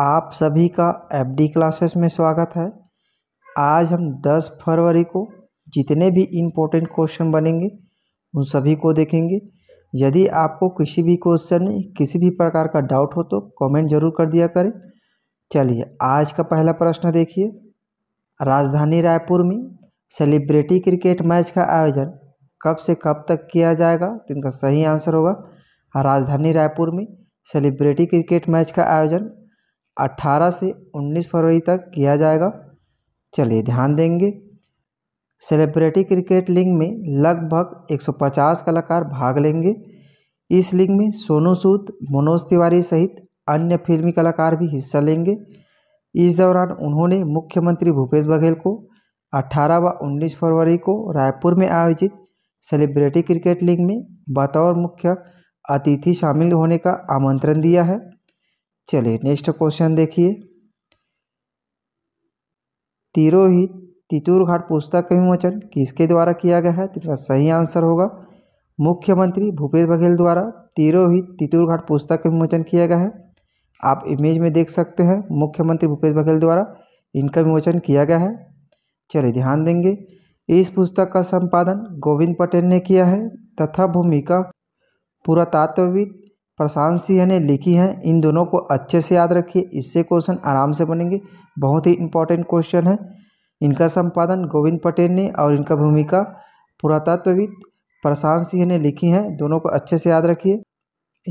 आप सभी का एफ डी क्लासेस में स्वागत है आज हम 10 फरवरी को जितने भी इम्पोर्टेंट क्वेश्चन बनेंगे उन सभी को देखेंगे यदि आपको किसी भी क्वेश्चन में किसी भी प्रकार का डाउट हो तो कमेंट जरूर कर दिया करें चलिए आज का पहला प्रश्न देखिए राजधानी रायपुर में सेलिब्रिटी क्रिकेट मैच का आयोजन कब से कब तक किया जाएगा तो इनका सही आंसर होगा राजधानी रायपुर में सेलिब्रिटी क्रिकेट मैच का आयोजन अट्ठारह से उन्नीस फरवरी तक किया जाएगा चलिए ध्यान देंगे सेलिब्रिटी क्रिकेट लीग में लगभग 150 कलाकार भाग लेंगे इस लीग में सोनू सूद मनोज तिवारी सहित अन्य फिल्मी कलाकार भी हिस्सा लेंगे इस दौरान उन्होंने मुख्यमंत्री भूपेश बघेल को 18 व 19 फरवरी को रायपुर में आयोजित सेलिब्रिटी क्रिकेट लीग में बतौर मुख्य अतिथि शामिल होने का आमंत्रण दिया है चलिए नेक्स्ट क्वेश्चन देखिए तिरोहित तितूर घाट पुस्तक का विमोचन किसके द्वारा किया गया है तो इसका सही आंसर होगा मुख्यमंत्री भूपेश बघेल द्वारा तिरोहित तितूर घाट पुस्तक का विमोचन किया गया है आप इमेज में देख सकते हैं मुख्यमंत्री भूपेश बघेल द्वारा इनका विमोचन किया गया है चलिए ध्यान देंगे इस पुस्तक का संपादन गोविंद पटेल ने किया है तथा भूमिका पुरातत्वविद प्रशांत सिंह ने लिखी हैं इन दोनों को अच्छे से याद रखिए इससे क्वेश्चन आराम से बनेंगे बहुत ही इंपॉर्टेंट क्वेश्चन है इनका संपादन गोविंद पटेल ने और इनका भूमिका पुरातत्वविद प्रशांत सिंह ने लिखी हैं दोनों को अच्छे से याद रखिए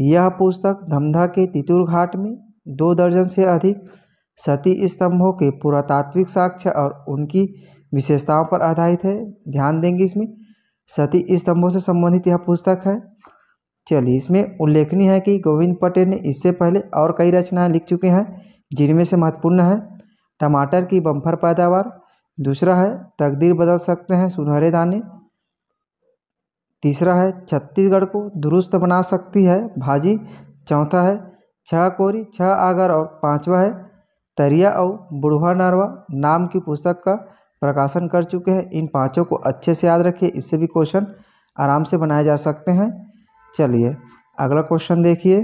यह पुस्तक धमधा के तितुर घाट में दो दर्जन से अधिक सती स्तंभों के पुरातात्विक साक्ष्य और उनकी विशेषताओं पर आधारित है ध्यान देंगे इसमें सती स्तंभों से संबंधित यह पुस्तक है चलिए इसमें उल्लेखनीय है कि गोविंद पटेल ने इससे पहले और कई रचनाएं लिख चुके हैं जिनमें से महत्वपूर्ण है टमाटर की बम्फर पैदावार दूसरा है तकदीर बदल सकते हैं सुनहरे दाने तीसरा है छत्तीसगढ़ को दुरुस्त बना सकती है भाजी चौथा है छह कोरी छह आगर और पांचवा है तरिया और बुढ़वा नरवा नाम की पुस्तक का प्रकाशन कर चुके हैं इन पांचों को अच्छे से याद रखिए इससे भी क्वेश्चन आराम से बनाए जा सकते हैं चलिए अगला क्वेश्चन देखिए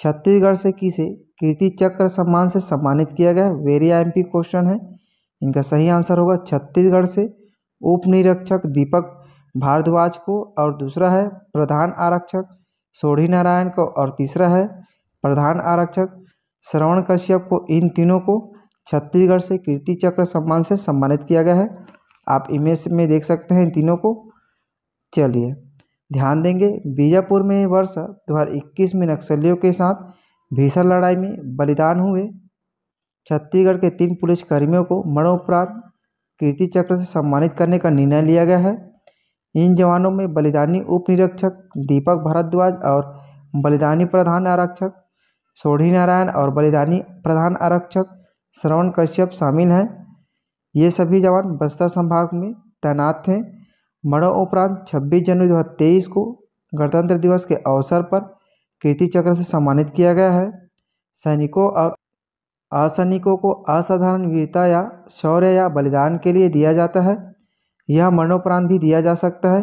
छत्तीसगढ़ से किसे कीर्ति चक्र सम्मान से सम्मानित किया गया वेरी आई क्वेश्चन है इनका सही आंसर होगा छत्तीसगढ़ से उप निरीक्षक दीपक भारद्वाज को और दूसरा है प्रधान आरक्षक सोढ़ी नारायण को और तीसरा है प्रधान आरक्षक श्रवण कश्यप को इन तीनों को छत्तीसगढ़ से कीर्ति चक्र सम्मान से सम्मानित किया गया है आप इमेज में देख सकते हैं इन तीनों को चलिए ध्यान देंगे बीजापुर में वर्ष दो हज़ार इक्कीस में नक्सलियों के साथ भीषण लड़ाई में बलिदान हुए छत्तीसगढ़ के तीन पुलिसकर्मियों को मरणोपरांत कीर्ति चक्र से सम्मानित करने का निर्णय लिया गया है इन जवानों में बलिदानी उप निरीक्षक दीपक भारद्वाज और बलिदानी प्रधान आरक्षक सोढ़ी नारायण और बलिदानी प्रधान आरक्षक श्रवण कश्यप शामिल हैं ये सभी जवान बस्तर संभाग में तैनात थे मरणोपरांत छब्बीस जनवरी दो हज़ार तेईस को गणतंत्र दिवस के अवसर पर कीर्ति चक्र से सम्मानित किया गया है सैनिकों और असैनिकों को असाधारण वीरता या शौर्य या बलिदान के लिए दिया जाता है यह मरणोपरांत भी दिया जा सकता है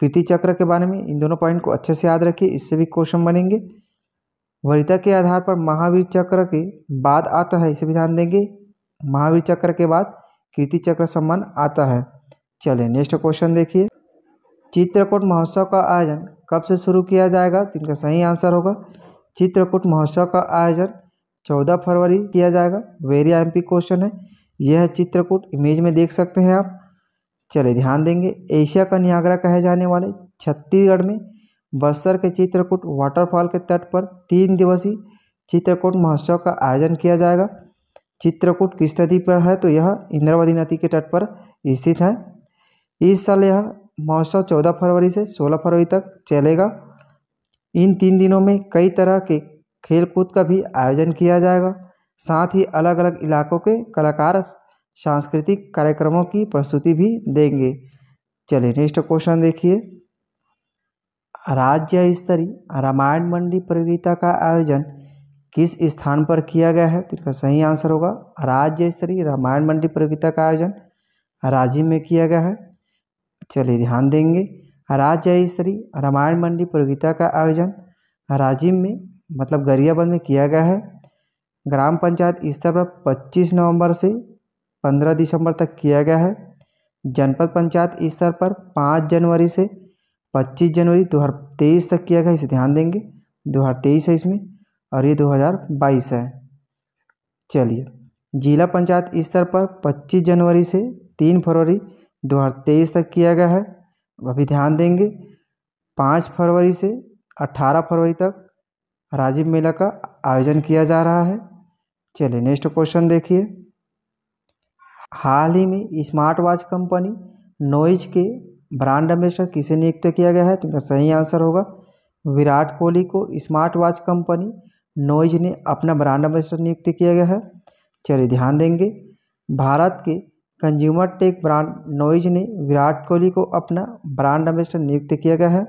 कीर्ति चक्र के बारे में इन दोनों पॉइंट को अच्छे से याद रखिए इससे भी क्वेश्चन बनेंगे वरिता के आधार पर महावीर चक्र के बाद आता है इसे भी ध्यान देंगे महावीर चक्र के बाद कीर्ति चक्र सम्मान आता है चलिए नेक्स्ट क्वेश्चन देखिए चित्रकूट महोत्सव का आयोजन कब से शुरू किया जाएगा तो इनका सही आंसर होगा चित्रकूट महोत्सव का आयोजन चौदह फरवरी किया जाएगा वेरी एम क्वेश्चन है यह चित्रकूट इमेज में देख सकते हैं आप चलिए ध्यान देंगे एशिया का नियाग्रा कहे जाने वाले छत्तीसगढ़ में बस्तर के चित्रकूट वाटरफॉल के तट पर तीन दिवसीय चित्रकूट महोत्सव का आयोजन किया जाएगा चित्रकूट किस नदी पर है तो यह इंद्रावती नदी के तट पर स्थित है इस साल यह महोत्सव चौदह फरवरी से सोलह फरवरी तक चलेगा इन तीन दिनों में कई तरह के खेल कूद का भी आयोजन किया जाएगा साथ ही अलग अलग इलाकों के कलाकार सांस्कृतिक कार्यक्रमों की प्रस्तुति भी देंगे चलिए नेक्स्ट क्वेश्चन देखिए राज्य स्तरीय रामायण मंडी प्रतियोगिता का आयोजन किस स्थान पर किया गया है तो इसका सही आंसर होगा राज्य स्तरीय रामायण मंडी प्रतियोगिता का आयोजन राज्य में किया गया है चलिए ध्यान देंगे राज जयश्री रामायण मंडी प्रतियोगिता का आयोजन राजीव में मतलब गरियाबंद में किया गया है ग्राम पंचायत स्तर पर पच्चीस नवंबर से पंद्रह दिसंबर तक किया गया है जनपद पंचायत स्तर पर पाँच जनवरी से पच्चीस जनवरी दो हज़ार तेईस तक किया गया इसे ध्यान देंगे दो हज़ार तेईस है इसमें और ये दो हज़ार बाईस है चलिए जिला पंचायत स्तर पर पच्चीस जनवरी से तीन फरवरी दो हज़ार तेईस तक किया गया है अभी ध्यान देंगे पाँच फरवरी से अट्ठारह फरवरी तक राजीव मेला का आयोजन किया जा रहा है चलिए नेक्स्ट क्वेश्चन देखिए हाल ही में स्मार्ट वॉच कंपनी नोइज के ब्रांड एम्बेसडर किसे नियुक्त किया गया है तो इनका सही आंसर होगा विराट कोहली को स्मार्ट वॉच कंपनी नोइज ने अपना ब्रांड एम्बेसडर नियुक्त किया गया है चलिए ध्यान देंगे भारत के कंज्यूमर टेक ब्रांड नोइज ने विराट कोहली को अपना ब्रांड एम्बेसडर नियुक्त किया गया है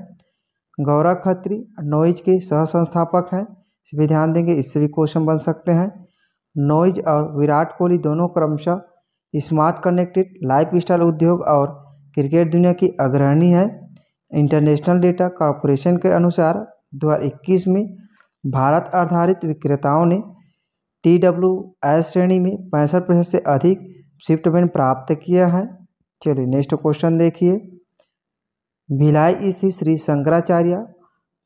गौरव खत्री नोइज के सह संस्थापक हैं इस भी ध्यान देंगे इससे भी क्वेश्चन बन सकते हैं नोइज और विराट कोहली दोनों क्रमशः स्मार्ट कनेक्टेड लाइफ स्टाइल उद्योग और क्रिकेट दुनिया की अग्रणी है इंटरनेशनल डेटा कॉरपोरेशन के अनुसार 2021 में भारत आधारित विक्रेताओं ने टी डब्ल्यू एस श्रेणी में पैंसठ प्रतिशत से अधिक शिफ्ट बैंड प्राप्त किया है चलिए नेक्स्ट क्वेश्चन देखिए भिलाई स्थित श्री शंकराचार्य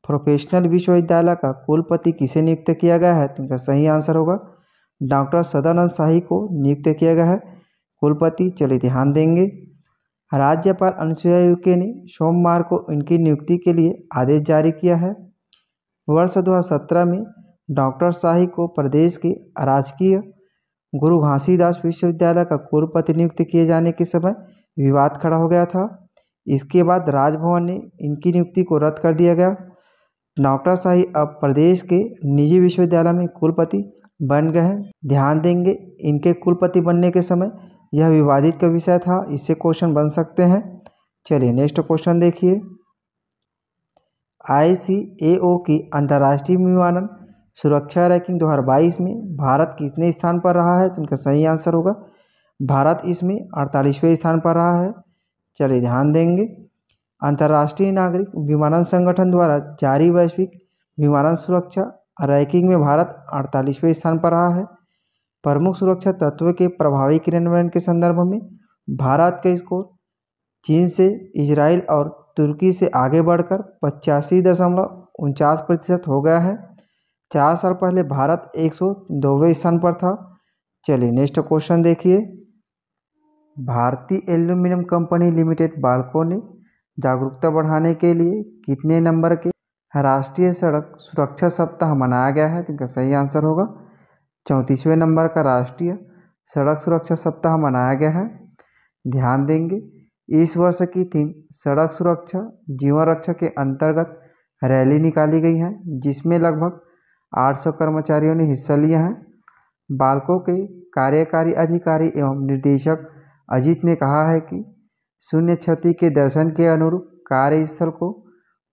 प्रोफेशनल विश्वविद्यालय का कुलपति किसे नियुक्त किया गया है तो इनका सही आंसर होगा डॉक्टर सदानंद शाही को नियुक्त किया गया है कुलपति चलिए ध्यान देंगे राज्यपाल अनुसुईया उइके ने सोमवार को इनकी नियुक्ति के लिए आदेश जारी किया है वर्ष सत्रह में डॉक्टर शाही को प्रदेश के राजकीय गुरु घासीदास विश्वविद्यालय का कुलपति नियुक्त किए जाने के समय विवाद खड़ा हो गया था इसके बाद राजभवन ने इनकी नियुक्ति को रद्द कर दिया गया डॉक्टर शाही अब प्रदेश के निजी विश्वविद्यालय में कुलपति बन गए हैं ध्यान देंगे इनके कुलपति बनने के समय यह विवादित का विषय था इससे क्वेश्चन बन सकते हैं चलिए नेक्स्ट क्वेश्चन देखिए आई की अंतर्राष्ट्रीय विमानन सुरक्षा रैंकिंग 2022 में भारत कितने स्थान पर रहा है तो इनका सही आंसर होगा भारत इसमें अड़तालीसवें स्थान पर रहा है चलिए ध्यान देंगे अंतर्राष्ट्रीय नागरिक विमानन संगठन द्वारा जारी वैश्विक विमानन सुरक्षा रैंकिंग में भारत अड़तालीसवें स्थान पर रहा है प्रमुख सुरक्षा तत्व के प्रभावी क्रियान्वयन के संदर्भ में भारत का स्कोर चीन से इसराइल और तुर्की से आगे बढ़कर पचासी दशमलव उनचास प्रतिशत हो गया है चार साल पहले भारत एक सौ दोवे स्थान पर था चलिए नेक्स्ट क्वेश्चन देखिए भारतीय एल्यूमिनियम कंपनी लिमिटेड बालकों ने जागरूकता बढ़ाने के लिए कितने नंबर के राष्ट्रीय सड़क सुरक्षा सप्ताह मनाया गया है तो इनका सही आंसर होगा चौंतीसवें नंबर का राष्ट्रीय सड़क सुरक्षा सप्ताह मनाया गया है ध्यान देंगे इस वर्ष की थीम सड़क सुरक्षा जीवन रक्षा के अंतर्गत रैली निकाली गई है जिसमें लगभग 800 कर्मचारियों ने हिस्सा लिया है बालकों के कार्यकारी अधिकारी एवं निर्देशक अजीत ने कहा है कि शून्य क्षति के दर्शन के अनुरूप कार्यस्थल को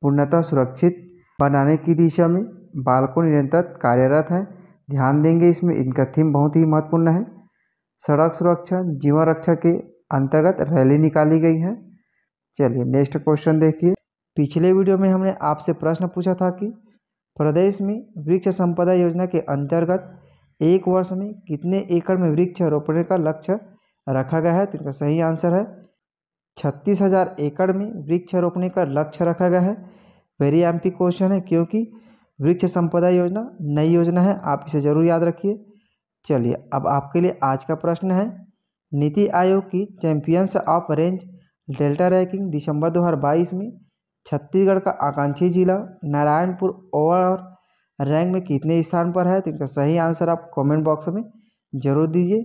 पूर्णतः सुरक्षित बनाने की दिशा में बालकों निरंतर कार्यरत हैं ध्यान देंगे इसमें इनका थीम बहुत ही महत्वपूर्ण है सड़क सुरक्षा जीवन रक्षा के अंतर्गत रैली निकाली गई है चलिए नेक्स्ट क्वेश्चन देखिए पिछले वीडियो में हमने आपसे प्रश्न पूछा था कि प्रदेश में वृक्ष संपदा योजना के अंतर्गत एक वर्ष में कितने एकड़ में वृक्ष रोपण का लक्ष्य रखा गया है तो इनका सही आंसर है छत्तीस हज़ार एकड़ में वृक्ष रोपने का लक्ष्य रखा गया है वेरी एम क्वेश्चन है क्योंकि वृक्ष संपदा योजना नई योजना है आप इसे ज़रूर याद रखिए चलिए अब आपके लिए आज का प्रश्न है नीति आयोग की champions of change delta ranking दिसंबर 2022 में छत्तीसगढ़ का आकांक्षी जिला नारायणपुर ओवर रैंक में कितने स्थान पर है तो इनका सही आंसर आप कमेंट बॉक्स में ज़रूर दीजिए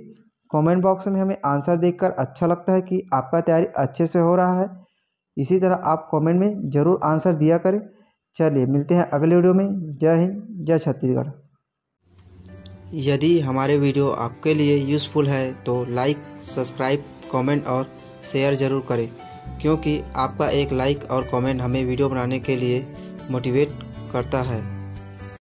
कमेंट बॉक्स में हमें आंसर देखकर अच्छा लगता है कि आपका तैयारी अच्छे से हो रहा है इसी तरह आप कमेंट में ज़रूर आंसर दिया करें चलिए मिलते हैं अगले वीडियो में जय हिंद जय छत्तीसगढ़ यदि हमारे वीडियो आपके लिए यूज़फुल है तो लाइक सब्सक्राइब कॉमेंट और शेयर ज़रूर करें क्योंकि आपका एक लाइक और कमेंट हमें वीडियो बनाने के लिए मोटिवेट करता है